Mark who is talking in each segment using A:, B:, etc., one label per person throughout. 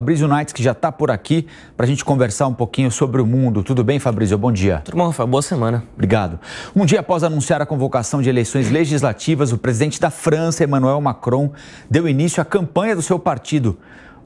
A: Fabrício Knights, que já está por aqui, para a gente conversar um pouquinho sobre o mundo. Tudo bem, Fabrício? Bom dia. Tudo bom, Rafael? Boa semana. Obrigado. Um dia após anunciar a convocação de eleições legislativas, o presidente da França, Emmanuel Macron, deu início à campanha do seu partido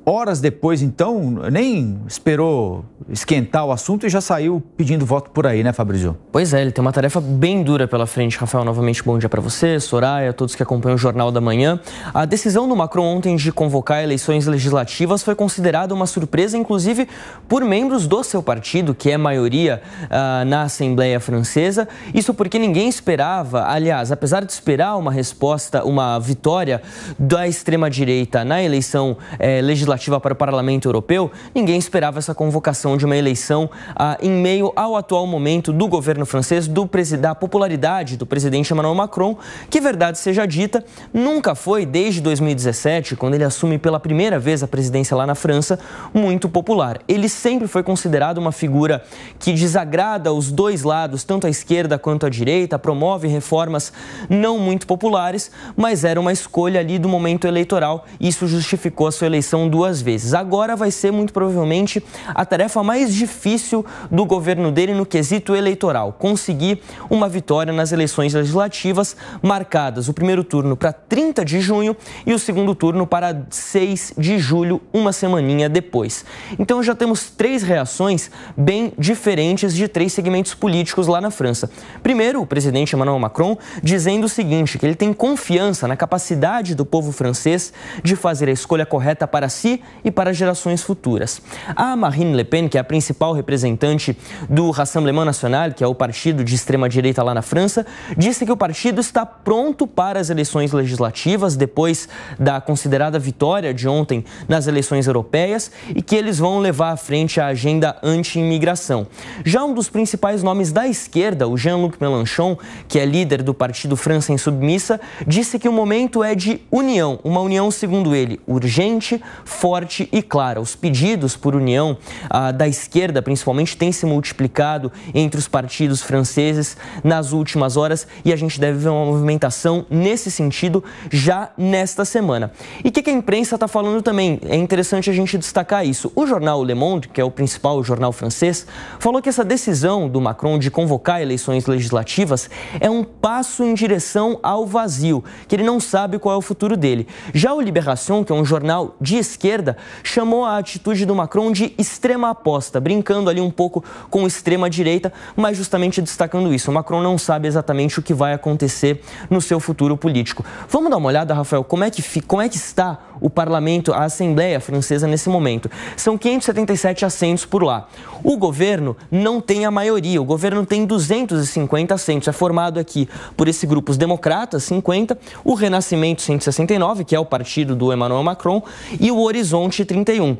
A: horas depois, então, nem esperou esquentar o assunto e já saiu pedindo voto por aí, né, Fabrício? Pois é, ele tem uma tarefa bem dura pela frente. Rafael, novamente, bom dia para você, Soraya, todos que acompanham o Jornal da Manhã. A decisão do Macron ontem de convocar eleições legislativas foi considerada uma surpresa, inclusive por membros do seu partido, que é maioria uh, na Assembleia Francesa. Isso porque ninguém esperava, aliás, apesar de esperar uma resposta, uma vitória da extrema-direita na eleição eh, legislativa, legislativa para o Parlamento Europeu, ninguém esperava essa convocação de uma eleição ah, em meio ao atual momento do governo francês, do, da popularidade do presidente Emmanuel Macron, que, verdade seja dita, nunca foi, desde 2017, quando ele assume pela primeira vez a presidência lá na França, muito popular. Ele sempre foi considerado uma figura que desagrada os dois lados, tanto a esquerda quanto a direita, promove reformas não muito populares, mas era uma escolha ali do momento eleitoral. Isso justificou a sua eleição duas duas vezes. Agora vai ser muito provavelmente a tarefa mais difícil do governo dele no quesito eleitoral: conseguir uma vitória nas eleições legislativas marcadas o primeiro turno para 30 de junho e o segundo turno para 6 de julho, uma semaninha depois. Então já temos três reações bem diferentes de três segmentos políticos lá na França. Primeiro, o presidente Emmanuel Macron dizendo o seguinte, que ele tem confiança na capacidade do povo francês de fazer a escolha correta para si e para gerações futuras. A Marine Le Pen, que é a principal representante do Rassemblement National, que é o partido de extrema-direita lá na França, disse que o partido está pronto para as eleições legislativas depois da considerada vitória de ontem nas eleições europeias e que eles vão levar à frente a agenda anti-imigração. Já um dos principais nomes da esquerda, o Jean-Luc Mélenchon, que é líder do partido França Submissa, disse que o momento é de união, uma união, segundo ele, urgente, forte e clara. Os pedidos por união ah, da esquerda, principalmente, têm se multiplicado entre os partidos franceses nas últimas horas e a gente deve ver uma movimentação nesse sentido já nesta semana. E o que, que a imprensa está falando também? É interessante a gente destacar isso. O jornal Le Monde, que é o principal jornal francês, falou que essa decisão do Macron de convocar eleições legislativas é um passo em direção ao vazio, que ele não sabe qual é o futuro dele. Já o Libération, que é um jornal de esquerda, esquerda, chamou a atitude do Macron de extrema aposta, brincando ali um pouco com extrema direita, mas justamente destacando isso. O Macron não sabe exatamente o que vai acontecer no seu futuro político. Vamos dar uma olhada, Rafael, como é que, como é que está o parlamento, a Assembleia Francesa nesse momento. São 577 assentos por lá. O governo não tem a maioria, o governo tem 250 assentos. É formado aqui por esse grupo os democratas, 50, o Renascimento 169, que é o partido do Emmanuel Macron, e o Horizonte Horizonte 31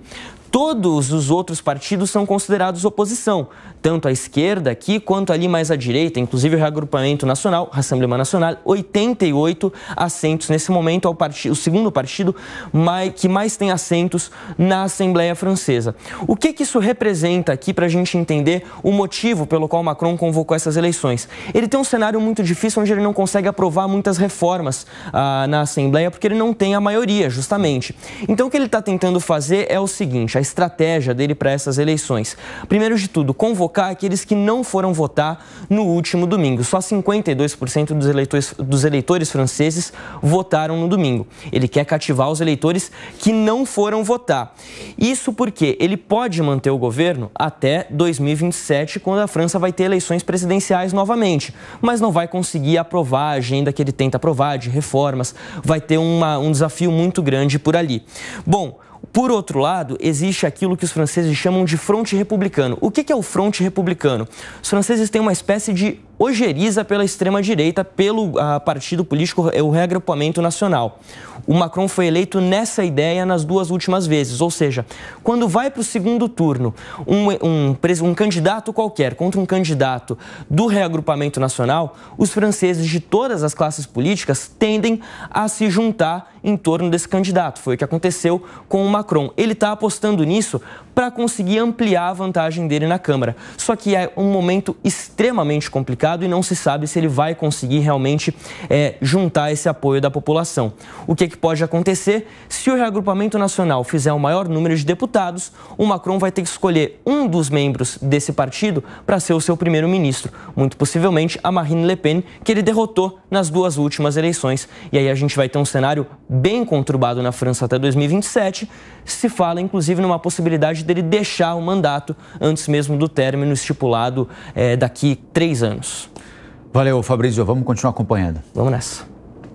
A: todos os outros partidos são considerados oposição, tanto à esquerda aqui quanto ali mais à direita, inclusive o Reagrupamento Nacional, Assembleia Nacional, 88 assentos nesse momento, ao é o, partido, o segundo partido mais, que mais tem assentos na Assembleia Francesa. O que, que isso representa aqui para a gente entender o motivo pelo qual Macron convocou essas eleições? Ele tem um cenário muito difícil onde ele não consegue aprovar muitas reformas ah, na Assembleia porque ele não tem a maioria, justamente. Então o que ele está tentando fazer é o seguinte: estratégia dele para essas eleições. Primeiro de tudo, convocar aqueles que não foram votar no último domingo. Só 52% dos eleitores, dos eleitores franceses votaram no domingo. Ele quer cativar os eleitores que não foram votar. Isso porque ele pode manter o governo até 2027, quando a França vai ter eleições presidenciais novamente, mas não vai conseguir aprovar a agenda que ele tenta aprovar de reformas. Vai ter uma, um desafio muito grande por ali. Bom, por outro lado, existe aquilo que os franceses chamam de fronte republicano. O que é o fronte republicano? Os franceses têm uma espécie de ojeriza pela extrema-direita pelo uh, partido político é o Reagrupamento Nacional. O Macron foi eleito nessa ideia nas duas últimas vezes, ou seja, quando vai para o segundo turno um, um, um candidato qualquer contra um candidato do Reagrupamento Nacional, os franceses de todas as classes políticas tendem a se juntar em torno desse candidato. Foi o que aconteceu com o Macron. Ele está apostando nisso para conseguir ampliar a vantagem dele na Câmara. Só que é um momento extremamente complicado complicado e não se sabe se ele vai conseguir realmente é, juntar esse apoio da população. O que, é que pode acontecer? Se o reagrupamento nacional fizer o maior número de deputados, o Macron vai ter que escolher um dos membros desse partido para ser o seu primeiro-ministro. Muito possivelmente a Marine Le Pen, que ele derrotou nas duas últimas eleições. E aí a gente vai ter um cenário bem conturbado na França até 2027. Se fala, inclusive, numa possibilidade dele deixar o mandato antes mesmo do término estipulado é, daqui três anos. Valeu, Fabrício. Vamos continuar acompanhando. Vamos nessa.